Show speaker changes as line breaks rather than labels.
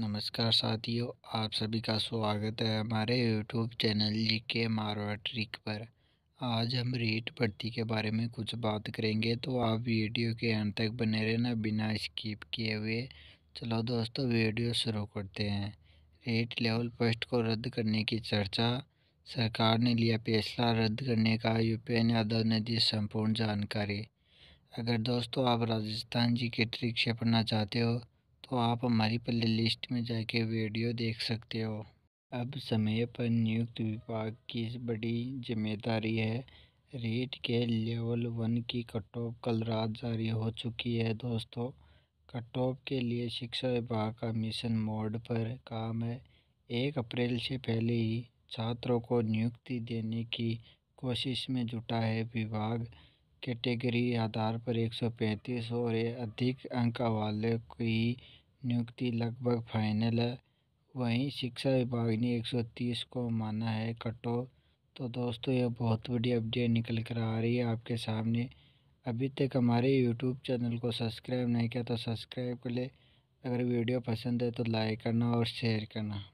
नमस्कार साथियों आप सभी का स्वागत है हमारे यूट्यूब चैनल जी के मारवा ट्रिक पर आज हम रेट भर्ती के बारे में कुछ बात करेंगे तो आप वीडियो के अंत तक बने रहना बिना स्किप किए हुए चलो दोस्तों वीडियो शुरू करते हैं रेट लेवल पोस्ट को रद्द करने की चर्चा सरकार ने लिया फैसला रद्द करने का यूपीएन यादव ने दी संपूर्ण जानकारी अगर दोस्तों आप राजस्थान जी के ट्रिक से पढ़ना चाहते हो तो आप हमारी प्ले लिस्ट में जाके वीडियो देख सकते हो अब समय पर नियुक्त विभाग की बड़ी जिम्मेदारी है रेट के लेवल वन की कट ऑफ कल रात जारी हो चुकी है दोस्तों कट ऑफ के लिए शिक्षा विभाग का मिशन मोड पर काम है एक अप्रैल से पहले ही छात्रों को नियुक्ति देने की कोशिश में जुटा है विभाग कैटेगरी आधार पर 135 और अधिक अंक वाले की नियुक्ति लगभग फाइनल है वहीं शिक्षा विभाग ने 130 को माना है कटो तो दोस्तों यह बहुत बड़ी अपडेट निकल कर आ रही है आपके सामने अभी तक हमारे यूट्यूब चैनल को सब्सक्राइब नहीं किया तो सब्सक्राइब कर ले अगर वीडियो पसंद है तो लाइक करना और शेयर करना